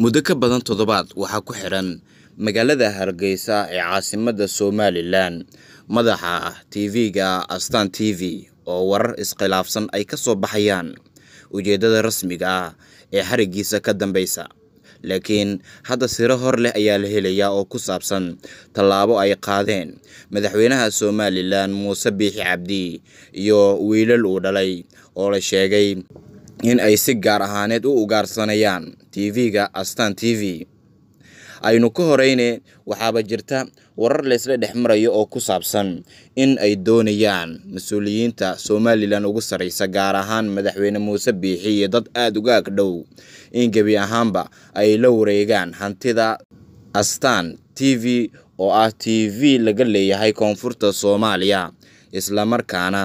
muddo ka badan toddobaad waxaa ku xidhan magaalada hargeysa ee caasimadda somalilan madaxa ah tv-ga astan t v oo warar iskhilaafsan ay ka soo baxayaan ujeeddada rasmiga ah ee xarigiisa ka dambaysa laakiin hadda siro hor leh ayaa la helayaa oo ku saabsan tallaabo ay qaadeen madaxweynaha somalilan muuse biixi cabdi iyo wiilal uu dhalay oo la sheegay in ay si gaar ahaaneed u ugaarsanayaan tv-ga astan t v aynu ka horeyne waxaaba jirta warar laysla dhex marayo oo ku saabsan in ay doonayaan mas-uuliyiinta somalilan ugu sarreysa gaar ahaan madaxweyne muuse biixi iyo dad aada ugaag dhow in gebi ahaanba ay la wareegaan hantida astan t v oo ah t v laga leeyahay koonfurta soomaaliya islamarkaana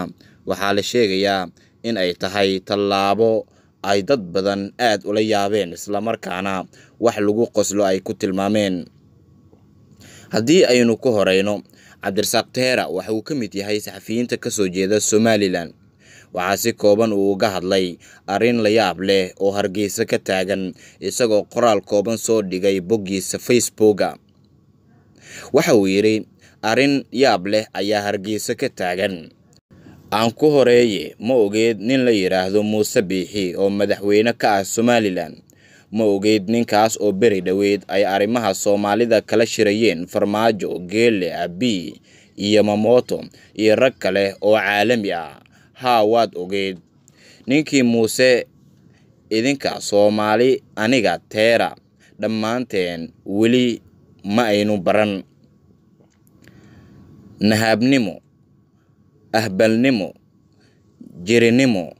waxaa la sheegayaa in ay tahay tallaabo ay dad badan aad ula yaabeen islamarkaana wax lagu qoslo ay ku tilmaameen haddii aynu ku horeyno cabdirasaaq teera waxa uu ka mid yahay saxafiyiinta kasoo jeeda somalilan waxaa si kooban uu uga hadlay arrin la yaab leh oo hargeysa ka taagan isagoo qoraal kooban soo dhigay boggiisa facebooka waxa uu yidhi arrin yaab leh ayaa hargeysa ka taagan aan ku horeeye ma ogeed nin la yidhaahdo muuse biixi oo madaxweyne ka ah somalilan ma ogeed ninkaas oo beri dhoweed ay arrimaha soomaalida kala shirayeen farmaajo geelle abiy iyo mamooto iyo rag kale oo caalami ah haa waad ogeed ninkii muuse idinka soomaali aniga teera dhammaanteen weli ma aynu baran nahaabnimo ahbalnimo, jirinimo,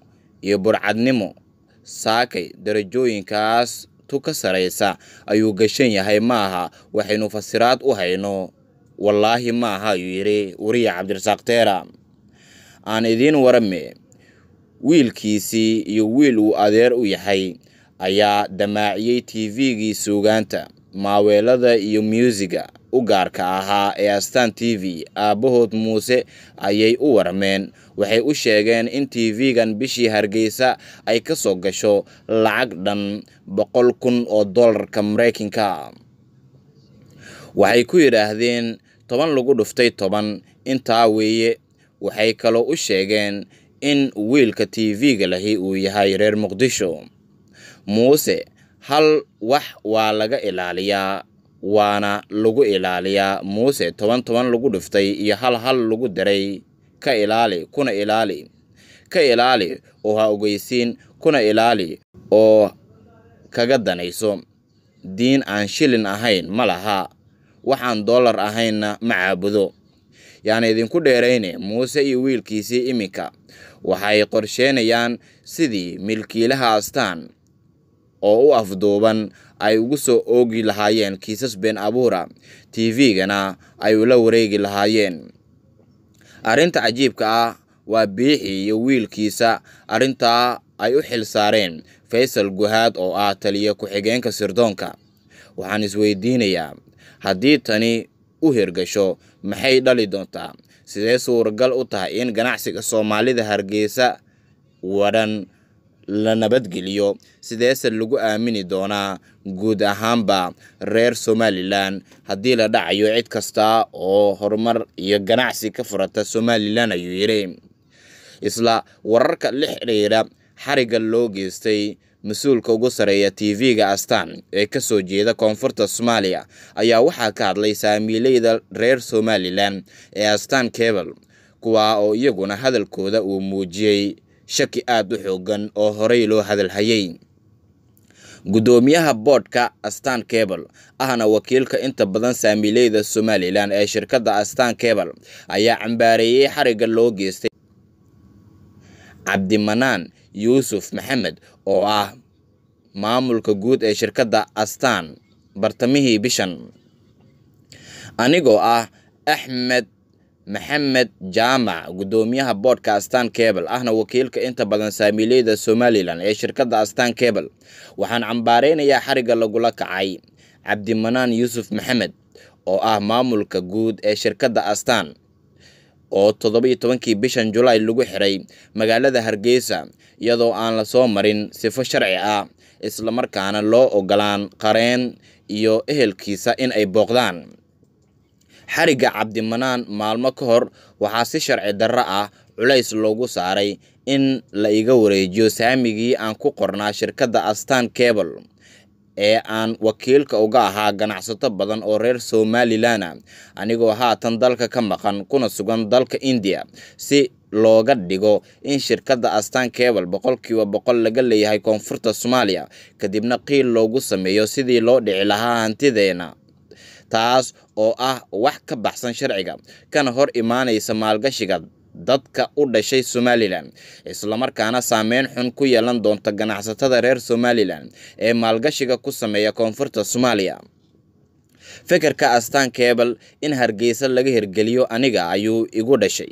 iyo burcadnimo saakay darajooyinkaas tu ka saraysa ayuu gashan yahay maaha waxaynu fasiraad u hayno wallaahi maaha ayuu yidhi wariya cabdirasaaq teera aan idiin warame wiilkiisii iyo wiil uu adeer u yahay ayaa damaaciyey tv-gii suugaanta maaweelada iyo myuusiga u gaarka ahaa ee astaan t v aabbahood muuse ayay u warmeen waxay u sheegeen in t v-gan bishii hargeysa ay ka soo gasho lacag dhan boqol kun oo dollarka maraykanka waxay ku yidhaahdeen toban lagu dhuftay toban intaa weeye waxay kaloo u sheegeen in wiilka t v-ga lahi uu yahay reer muqdisho muuse hal wax waa laga ilaaliyaa waana lagu ilaaliyaa muuse toban toban lagu dhuftay iyo hal hal lagu diray ka ilaali kuna ilaali ka ilaali oo ha ogeysiin kuna ilaali oo kaga danayso diin aan shilin ahayn ma laha waxaan doolar ahaynna ma caabudo yaana idinku dheerayne muuse iyo wiilkiisii iminka waxay qorsheynayaan sidii milkiilaha astaan oo u afduuban ay ugu soo oogi lahaayeen kiisas been abuura tv-gana ay ula wareegi lahaayeen arrinta cajiibka ah waa biixi iyo wiilkiisa arrintaa ay u xil saareen faysal guhaad oo ah taliya ku-xigeenka sirdoonka waxaan isweydiinayaa haddii tani u hirgasho maxay dhali doontaa sidee suuragal u tahay in ganacsiga soomaalida hargeysa wadhan la nabadgeliyo sideese lagu aamini doonaa guud ahaanba reer somalilan haddii la dhacayo cid kasta oo horumar iyo ganacsi ka furata somalilan ayuu yidhi isla wararka la xidhiidha xariga loo geystay mas-uulka ugu sareeya t v-ga astaan ee kasoo jeeda koonfurta soomaaliya ayaa waxaa ka hadlay saamiileyda reer somalilan ee astan kebel kuwaa oo iyaguna hadalkooda uu muujiyey shaki aad u xoogan oo horey loo hadalhayay gudoomiyaha boodhka astan kebal ahna wakiilka inta badan saamiileyda somalilan ee shirkadda astan kebal ayaa cambaareeyey xariga loo geystay cabdimanaan yuusuf maxamed oo ah maamulka guud ee shirkadda astan bartamihii bishan anigoo ah axmed maxamed jaamac gudoomiyaha boodhka astan kebel ahna wakiilka inta badan saamiileyda somalilan ee shirkadda astan kebel waxaan cambaareynayaa xariga lagula kacay cabdimanaan yuusuf maxamed oo ah maamulka guud ee shirkadda astaan oo toddobiyo tobankii bishan julaay lagu xiray magaalada hargeysa iyadoo aan la soo marin sifo sharci ah islamarkaana loo ogolaan qareen iyo ehelkiisa in ay booqdaan xariga cabdimanaan maalmo ka hor waxaa si sharci darro ah culays loogu saaray in la iga wareejiyo saamigii aan ku qornaa shirkadda astan cable ee aan wakiilka uga ahaa ganacsato badan oo reer somalilana ah. anigoo haatan dalka ka maqan kuna sugan dalka indiya si looga dhigo in shirkadda astan cable boqolkiiba boqol laga leeyahay koonfurta soomaaliya kadibna qiil loogu sameeyo sidii loo dhici lahaa hantideena taas oo ah wax ka baxsan sharciga kana hor imaanaysa maalgashiga dadka u dhashay somalilan islamarkaana saameyn xun ku yeelan doonta ganacsatada reer somalilan ee maalgashiga ku sameeya koonfurta soomaaliya fikirka astan kebel in hargeysa laga hirgeliyo aniga ayuu igu dhashay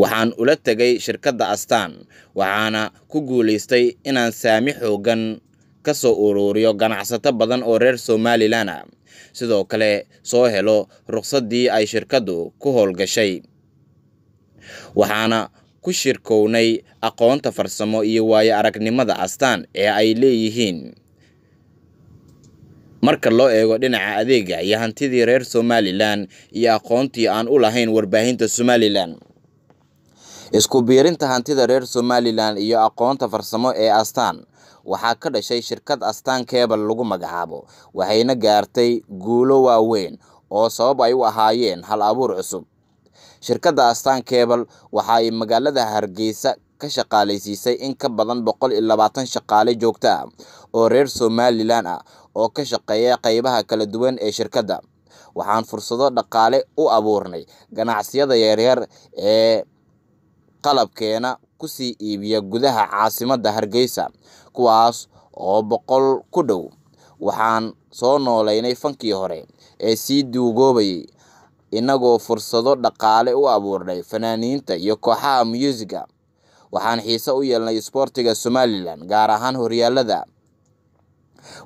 waxaan ula tegay shirkadda astan waxaana ku guulaystay inaan saami xoogan ka soo uruuriyo ganacsato badan oo reer somalilan a ah sidoo kale soo helo ruqsaddii ay shirkaddu ku howlgashay waxaana ku shirkownay aqoonta farsamo iyo waayo aragnimada astaan ee ay leeyihiin marka loo eego dhinaca adeega iyo hantidii reer somalilan iyo aqoontii aan u lahayn warbaahinta somalilan isku biirinta hantida reer somalilan iyo aqoonta farsamo ee astaan waxaa ka dhashay shirkad astaan keebal lagu magacaabo waxayna gaartay guulo waaweyn oo sabab ay u ahaayeen hal abuur cusub shirkadda astaan keebal waxa ay magaalada hargeysa ka shaqaalaysiisay in ka badan boqol iyo labaatan shaqaale joogto ah oo reer somalilan ah oo ka shaqeeya qaybaha kala duwan ee shirkadda waxaan fursado dhaqaale u abuurnay ganacsiyada yaryar ee qalabkeena kusii iibiya gudaha caasimadda hargeysa kuwaas oo boqol ku dhow waxaan soo nooleynay fankii hore ee sii duugoobayay innagoo fursado dhaqaale u abuurnay fanaaniinta iyo kooxaha muusika waxaan xiise u yeelnay isboortiga somalilan gaar ahaan horyaalada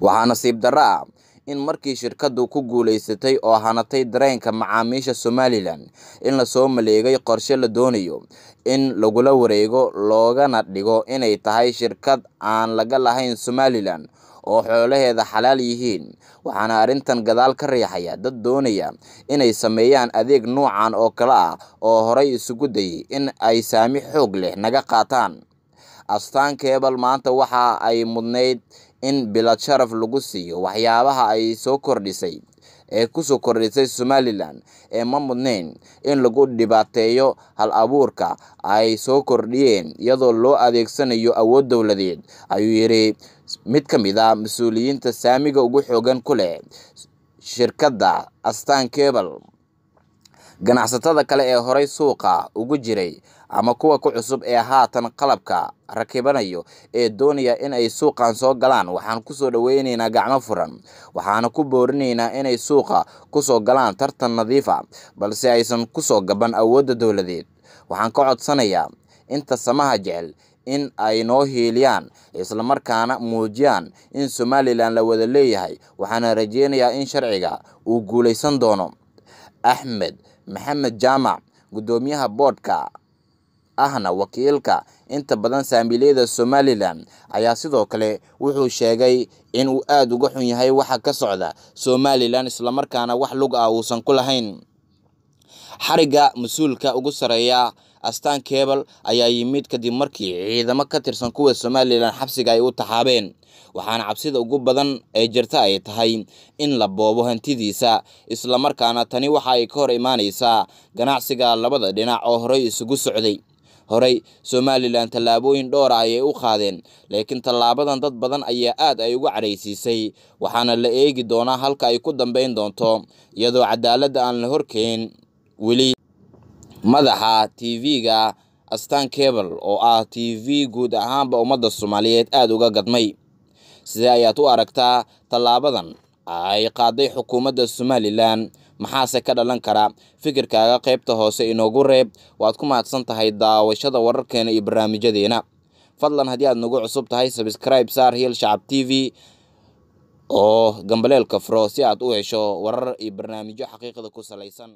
waxaa nasiib darro ah in markii shirkaddu ku guulaysatay oo hanatay dareenka macaamiisha somalilan in lasoo maleegay qorshe la doonayo in lagula wareego loogana dhigo inay tahay shirkad aan laga lahayn somalilan oo xoolaheeda xalaal yihiin waxaana arrintan gadaal ka riixaya dad doonaya inay sameeyaan adeeg nuucan oo kale ah oo horey isugu dayay in ay saami xoog leh naga qaataan astaan keebal maanta waxa ay mudnayd in bilad sharaf lagu siiyo waxyaabaha ay soo kordhisay ee kusoo kordhisay somalilan ee ma mudneyn in lagu dhibaateeyo hal abuurka ay soo kordhiyeen iyadoo loo adeegsanayo awood dowladeed ayuu yidhi mid ka mid a ah mas-uuliyiinta saamiga ugu xoogan ku leh shirkadda astan cable ganacsatada kale ee horay suuqa ugu jiray ama kuwa ku cusub ee haatan qalabka rakibanayo ee doonaya in ay suuqan soo galaan waxaan kusoo dhaweyneynaa gacmo furan waxaana ku boorinaynaa inay suuqa kusoo galaan tartan nadiifa ah, balse aysan kusoo gaban awoodda dowladeed waxaan ka codsanayaa inta samaha jecel in ay noo hiiliyaan islamarkaana muujiyaan in somalilan la wada leeyahay waxaana rajeynayaa in sharciga uu guulaysan doono axmed maxamed jaamac guddoomiyaha boodhka ahna wakiilka inta badan saamiiliyada somalilan ayaa sidoo kale wuxuu sheegay in uu aada uga xun yahay waxa ka socda somalilan islamarkaana wax lug ah uusan ku lahayn xarigga mas-uulka ugu sareeya astaan kebal ayaa yimid kadib markii ciidamo ka tirsan kuwa somalilan xabsiga ay u taxaabeen waxaana cabsida ugu badan ee jirta ay tahay in la boobo hantidiisa islamarkaana tani waxa ay ka hor imaanaysaa ganacsiga labada dhinac oo horey isugu socday horey somalilan tallaabooyin dhowra ah ayay u qaadeen laakiin tallaabadan dad badan ayaa aad ay ugu cadhaysiisay waxaana la eegi doonaa halka ay ku dambayn doonto iyadoo cadaaladda aan la horkeyn weli madaxa t v ga astan cable oo ah t v guud ahaanba ummadda soomaaliyeed aada uga gadmay sidee ayaad u aragtaa tallaabadan ay qaaday xukuumadda somalilan maxaase ka dhalan kara fikirkaaga qaybta hoose inoogu reeb waad ku mahadsan tahay daawashada wararkeena iyo barnaamijyadeena fadlan haddii aad nagu cusub tahay sabskribe saar hiel shacab t v oo gambaleelka furo si aad u hesho warar iyo barnaamijyo xaqiiqda ku salaysan